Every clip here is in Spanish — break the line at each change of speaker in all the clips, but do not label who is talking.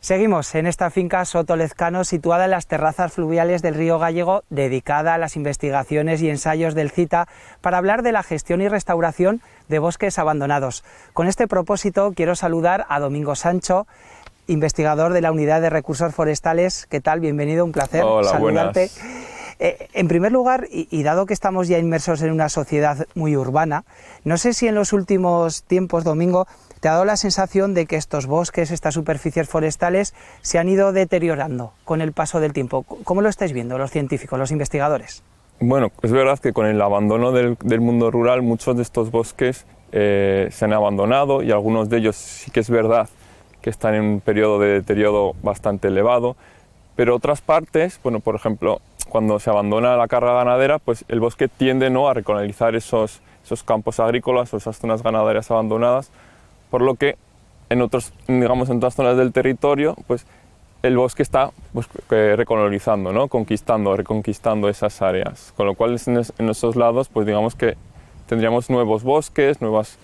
Seguimos en esta finca Sotolezcano situada en las terrazas fluviales del río Gallego, dedicada a las investigaciones y ensayos del CITA para hablar de la gestión y restauración de bosques abandonados. Con este propósito quiero saludar a Domingo Sancho, investigador de la Unidad de Recursos Forestales. ¿Qué tal? Bienvenido, un placer Hola, saludarte. Buenas. Eh, en primer lugar, y, dado que estamos ya inmersos en una sociedad muy urbana, no sé si en los últimos tiempos, Domingo, te ha dado la sensación de que estos bosques, estas superficies forestales, se han ido deteriorando con el paso del tiempo. ¿Cómo lo estáis viendo los científicos, los investigadores?
Bueno, es verdad que con el abandono del, mundo rural muchos de estos bosques eh, se han abandonado y algunos de ellos sí que es verdad que están en un periodo de deterioro bastante elevado, pero otras partes, bueno, por ejemplo, cuando se abandona la carga ganadera, pues el bosque tiende ¿no? a recolonizar esos, esos campos agrícolas o esas zonas ganaderas abandonadas, por lo que en, otros, digamos, en otras zonas del territorio, pues el bosque está pues, eh, recolonizando, ¿no? conquistando, reconquistando esas áreas, con lo cual en, esos lados, pues digamos que tendríamos nuevos bosques, nuevas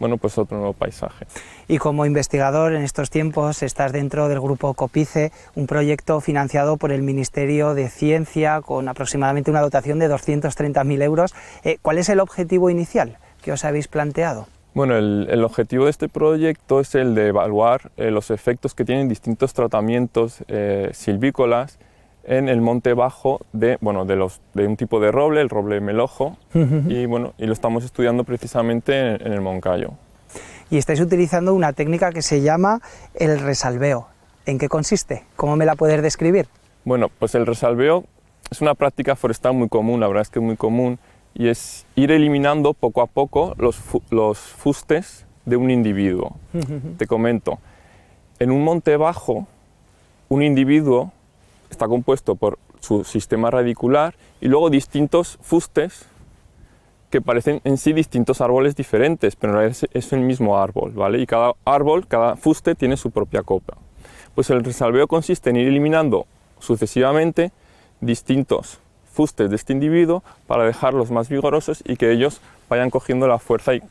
bueno, pues otro nuevo paisaje.
Y como investigador en estos tiempos estás dentro del grupo COPICE, un proyecto financiado por el Ministerio de Ciencia con aproximadamente una dotación de 230.000 euros. Eh, ¿Cuál es el objetivo inicial que os habéis planteado?
Bueno, el, objetivo de este proyecto es el de evaluar eh, los efectos que tienen distintos tratamientos eh, silvícolas en el monte bajo de, bueno, de, los, de un tipo de roble, el roble melojo, y, bueno, y lo estamos estudiando precisamente en, el Moncayo.
Y estáis utilizando una técnica que se llama el resalveo. ¿En qué consiste? ¿Cómo me la puedes describir?
Bueno, pues el resalveo es una práctica forestal muy común, la verdad es que muy común, y es ir eliminando poco a poco los, fustes de un individuo. Te comento, en un monte bajo, un individuo está compuesto por su sistema radicular y luego distintos fustes que parecen en sí distintos árboles diferentes, pero es, es el mismo árbol, ¿vale? Y cada árbol, cada fuste tiene su propia copa. Pues el resalveo consiste en ir eliminando sucesivamente distintos fustes de este individuo para dejarlos más vigorosos y que ellos vayan cogiendo la fuerza y,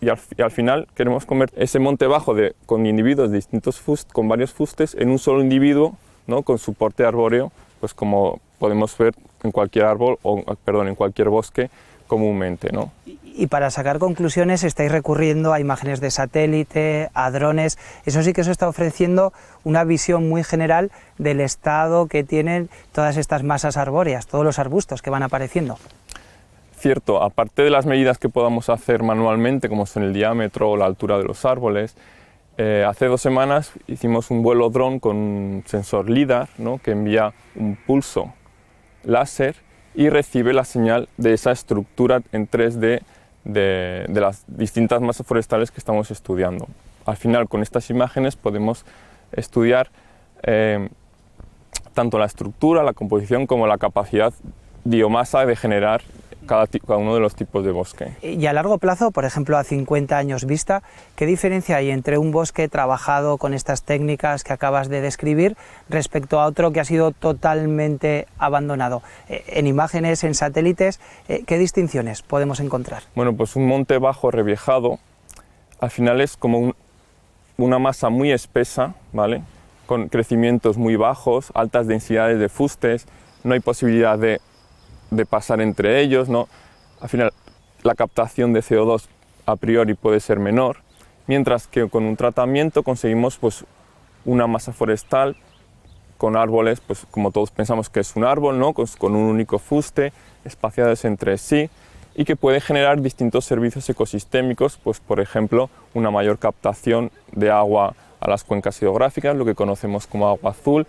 al, final queremos convertir ese monte bajo de, con individuos distintos fustes, con varios fustes en un solo individuo ¿no? con su porte arbóreo pues como podemos ver en cualquier árbol o perdón, en cualquier bosque comúnmente, ¿no?
Y para sacar conclusiones estáis recurriendo a imágenes de satélite, a drones. Eso sí que eso está ofreciendo una visión muy general del estado que tienen todas estas masas arbóreas, todos los arbustos que van apareciendo.
Cierto, aparte de las medidas que podamos hacer manualmente, como son el diámetro o la altura de los árboles, eh, hace dos semanas hicimos un vuelo dron con un sensor LIDAR que envía un pulso láser y recibe la señal de esa estructura en 3D de, las distintas masas forestales que estamos estudiando. Al final, con estas imágenes podemos estudiar eh, tanto la estructura, la composición como la capacidad biomasa de generar cada, uno de los tipos de bosque.
Y a largo plazo, por ejemplo, a 50 años vista, ¿qué diferencia hay entre un bosque trabajado con estas técnicas que acabas de describir respecto a otro que ha sido totalmente abandonado? Eh, en imágenes, en satélites, eh, ¿qué distinciones podemos encontrar?
Bueno, pues un monte bajo reviejado al final es como una masa muy espesa, ¿vale? Con crecimientos muy bajos, altas densidades de fustes, no hay posibilidad de de pasar entre ellos, ¿no? Al final, la captación de CO2 a priori puede ser menor, mientras que con un tratamiento conseguimos pues, una masa forestal con árboles, pues como todos pensamos que es un árbol, Con, un único fuste, espaciados entre sí, y que puede generar distintos servicios ecosistémicos, pues por ejemplo, una mayor captación de agua a las cuencas hidrográficas, lo que conocemos como agua azul,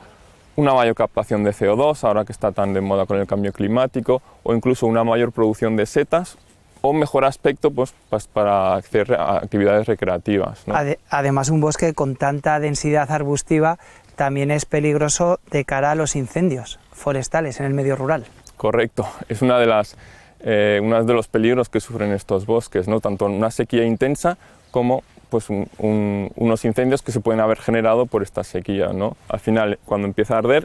una mayor captación de CO2, ahora que está tan de moda con el cambio climático, o incluso una mayor producción de setas, o mejor aspecto pues, para hacer actividades recreativas.
Además, un bosque con tanta densidad arbustiva también es peligroso de cara a los incendios forestales en el medio rural.
Correcto, es una de las, eh, uno de los peligros que sufren estos bosques, ¿no? tanto en una sequía intensa como pues unos incendios que se pueden haber generado por esta sequía. ¿no? Al final, cuando empieza a arder,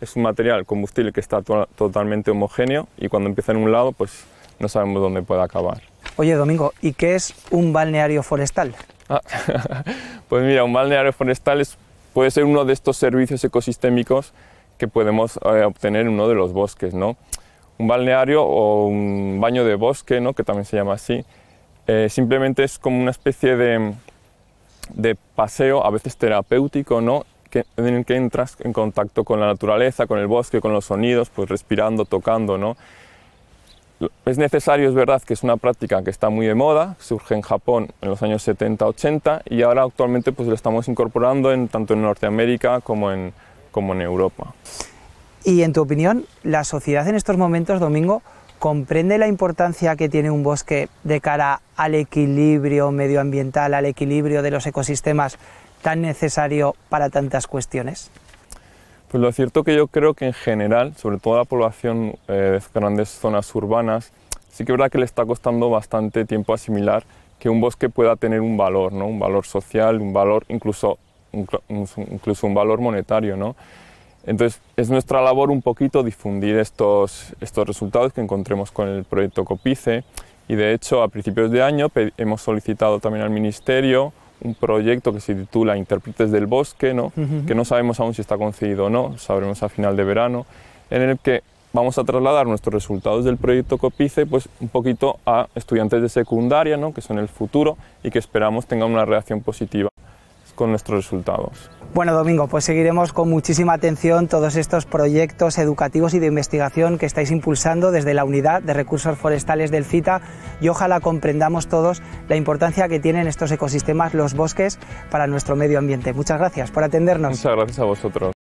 es un material combustible que está totalmente homogéneo y cuando empieza en un lado, pues no sabemos dónde puede acabar.
Oye, Domingo, ¿y qué es un balneario forestal? Ah,
pues mira, un balneario forestal es, puede ser uno de estos servicios ecosistémicos que podemos eh, obtener en uno de los bosques, ¿no? Un balneario o un baño de bosque, ¿no? que también se llama así, eh, simplemente es como una especie de, paseo, a veces terapéutico, ¿no? en el que entras en contacto con la naturaleza, con el bosque, con los sonidos, pues respirando, tocando, ¿no? Es necesario, es verdad, que es una práctica que está muy de moda, surge en Japón en los años 70-80 y ahora actualmente pues lo estamos incorporando en, tanto en Norteamérica como como en Europa.
Y en tu opinión, la sociedad en estos momentos, Domingo, comprende la importancia que tiene un bosque de cara al equilibrio medioambiental, al equilibrio de los ecosistemas tan necesario para tantas cuestiones?
Pues lo cierto que yo creo que en general, sobre todo la población eh, de grandes zonas urbanas, sí que es verdad que le está costando bastante tiempo asimilar que un bosque pueda tener un valor, un valor social, un valor incluso, incluso un valor monetario. Entonces, es nuestra labor un poquito difundir estos, estos resultados que encontremos con el proyecto COPICE y de hecho a principios de año hemos solicitado también al Ministerio un proyecto que se titula Intérpretes del Bosque, ¿no? que no sabemos aún si está concedido o no, sabremos a final de verano, en el que vamos a trasladar nuestros resultados del proyecto COPICE pues, un poquito a estudiantes de secundaria, ¿no? que son el futuro y que esperamos tengan una reacción positiva con nuestros resultados.
Bueno, Domingo, pues seguiremos con muchísima atención todos estos proyectos educativos y de investigación que estáis impulsando desde la Unidad de Recursos Forestales del CITA y ojalá comprendamos todos la importancia que tienen estos ecosistemas, los bosques, para nuestro medio ambiente. Muchas gracias por atendernos. Muchas
gracias a vosotros.